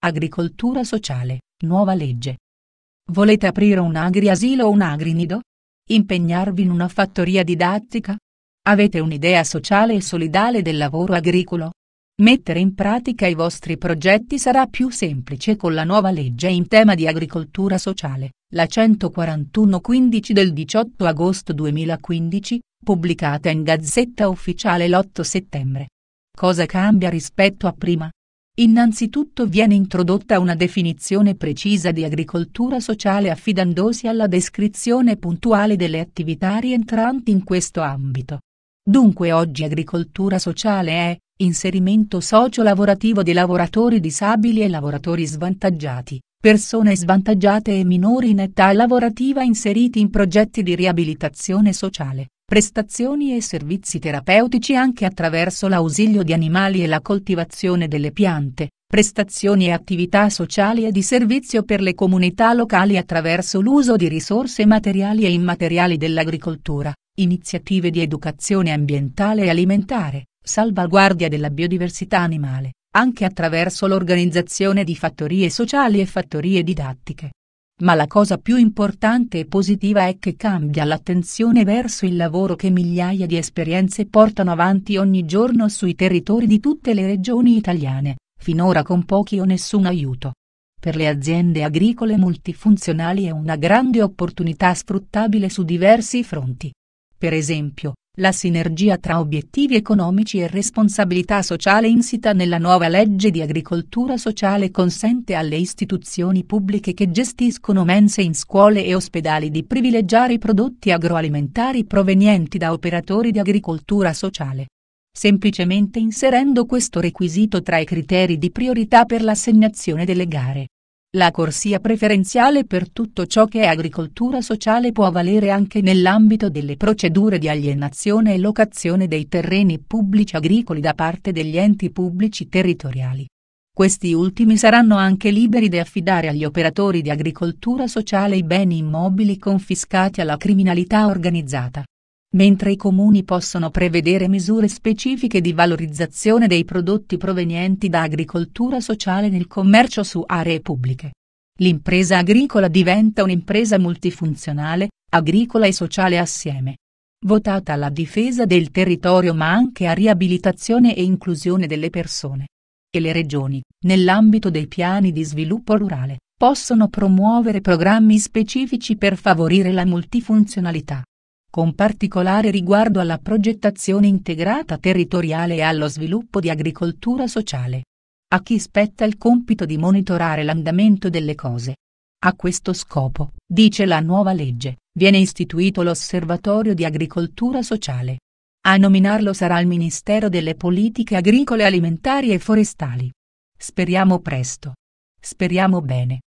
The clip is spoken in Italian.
Agricoltura sociale, nuova legge. Volete aprire un agriasilo o un agrinido? Impegnarvi in una fattoria didattica? Avete un'idea sociale e solidale del lavoro agricolo? Mettere in pratica i vostri progetti sarà più semplice con la nuova legge in tema di agricoltura sociale, la 141-15 del 18 agosto 2015, pubblicata in Gazzetta Ufficiale l'8 settembre. Cosa cambia rispetto a prima? Innanzitutto viene introdotta una definizione precisa di agricoltura sociale affidandosi alla descrizione puntuale delle attività rientranti in questo ambito. Dunque oggi agricoltura sociale è inserimento socio-lavorativo di lavoratori disabili e lavoratori svantaggiati, persone svantaggiate e minori in età lavorativa inseriti in progetti di riabilitazione sociale prestazioni e servizi terapeutici anche attraverso l'ausilio di animali e la coltivazione delle piante, prestazioni e attività sociali e di servizio per le comunità locali attraverso l'uso di risorse materiali e immateriali dell'agricoltura, iniziative di educazione ambientale e alimentare, salvaguardia della biodiversità animale, anche attraverso l'organizzazione di fattorie sociali e fattorie didattiche. Ma la cosa più importante e positiva è che cambia l'attenzione verso il lavoro che migliaia di esperienze portano avanti ogni giorno sui territori di tutte le regioni italiane, finora con pochi o nessun aiuto. Per le aziende agricole multifunzionali è una grande opportunità sfruttabile su diversi fronti. Per esempio, la sinergia tra obiettivi economici e responsabilità sociale insita nella nuova legge di agricoltura sociale consente alle istituzioni pubbliche che gestiscono mense in scuole e ospedali di privilegiare i prodotti agroalimentari provenienti da operatori di agricoltura sociale. Semplicemente inserendo questo requisito tra i criteri di priorità per l'assegnazione delle gare. La corsia preferenziale per tutto ciò che è agricoltura sociale può valere anche nell'ambito delle procedure di alienazione e locazione dei terreni pubblici agricoli da parte degli enti pubblici territoriali. Questi ultimi saranno anche liberi di affidare agli operatori di agricoltura sociale i beni immobili confiscati alla criminalità organizzata mentre i comuni possono prevedere misure specifiche di valorizzazione dei prodotti provenienti da agricoltura sociale nel commercio su aree pubbliche. L'impresa agricola diventa un'impresa multifunzionale, agricola e sociale assieme. Votata alla difesa del territorio ma anche a riabilitazione e inclusione delle persone. E le regioni, nell'ambito dei piani di sviluppo rurale, possono promuovere programmi specifici per favorire la multifunzionalità con particolare riguardo alla progettazione integrata territoriale e allo sviluppo di agricoltura sociale. A chi spetta il compito di monitorare l'andamento delle cose. A questo scopo, dice la nuova legge, viene istituito l'Osservatorio di Agricoltura Sociale. A nominarlo sarà il Ministero delle Politiche Agricole Alimentari e Forestali. Speriamo presto. Speriamo bene.